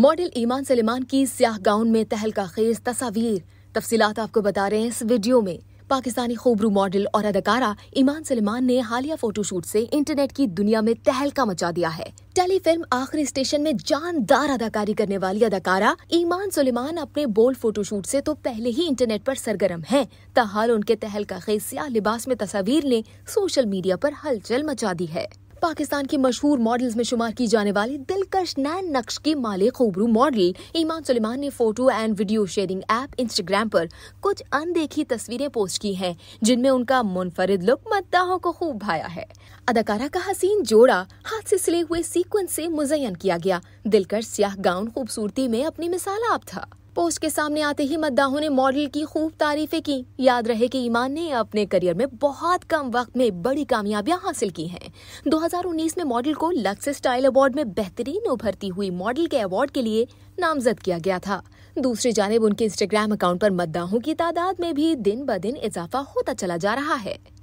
model ईमान सलेमान की स्याह gown में तहलका खेज तस्वीर तफसीत आपको बता रहे हैं इस वीडियो में पाकिस्तानी खूबरू मॉडल और अदाकारा ईमान सलेमान ने हालिया फोटोशूट से इंटरनेट की दुनिया में तहलका मचा दिया है टेलीफिल्म आखिरी स्टेशन में जानदार अदाकारी करने वाली अदाकारा ईमान सुलेमान अपने बोल्ड फोटोशूट से तो पहले ही इंटरनेट पर सरगर्म हैं, तहाल उनके तहलका खेसिया लिबास में तस्वीर ने सोशल मीडिया पर हलचल मचा दी है पाकिस्तान की मशहूर मॉडल्स में शुमार की जाने वाली दिलकश नैन नक्श की माले खूबरू मॉडल ईमान सुलेमान ने photo and video sharing app Instagram पर कुछ अनदेखी तस्वीरें पोस्ट की हैं जिनमें उनका मुनफरिद लुक मद्दाहों को खूब भाया है अदाकारा का हसीन जोड़ा हाथ से सिले हुए सीक्वेंस से मुजयन किया गया दिलकश सियाह गाउन खूबसूरती में अपनी मिसाल आप था पोस्ट के सामने आते ही मद्दाहों ने मॉडल की खूब तारीफें की याद रहे कि ईमान ने अपने करियर में बहुत कम वक्त में बड़ी कामयाबियां हासिल की हैं 2019 में मॉडल को लक्स स्टाइल अवार्ड में बेहतरीन उभरती हुई मॉडल के अवार्ड के लिए नामजद किया गया था दूसरी जानब उनके इंस्टाग्राम अकाउंट पर मद्दाहों की तादाद में भी दिन ब दिन इजाफा होता चला जा रहा है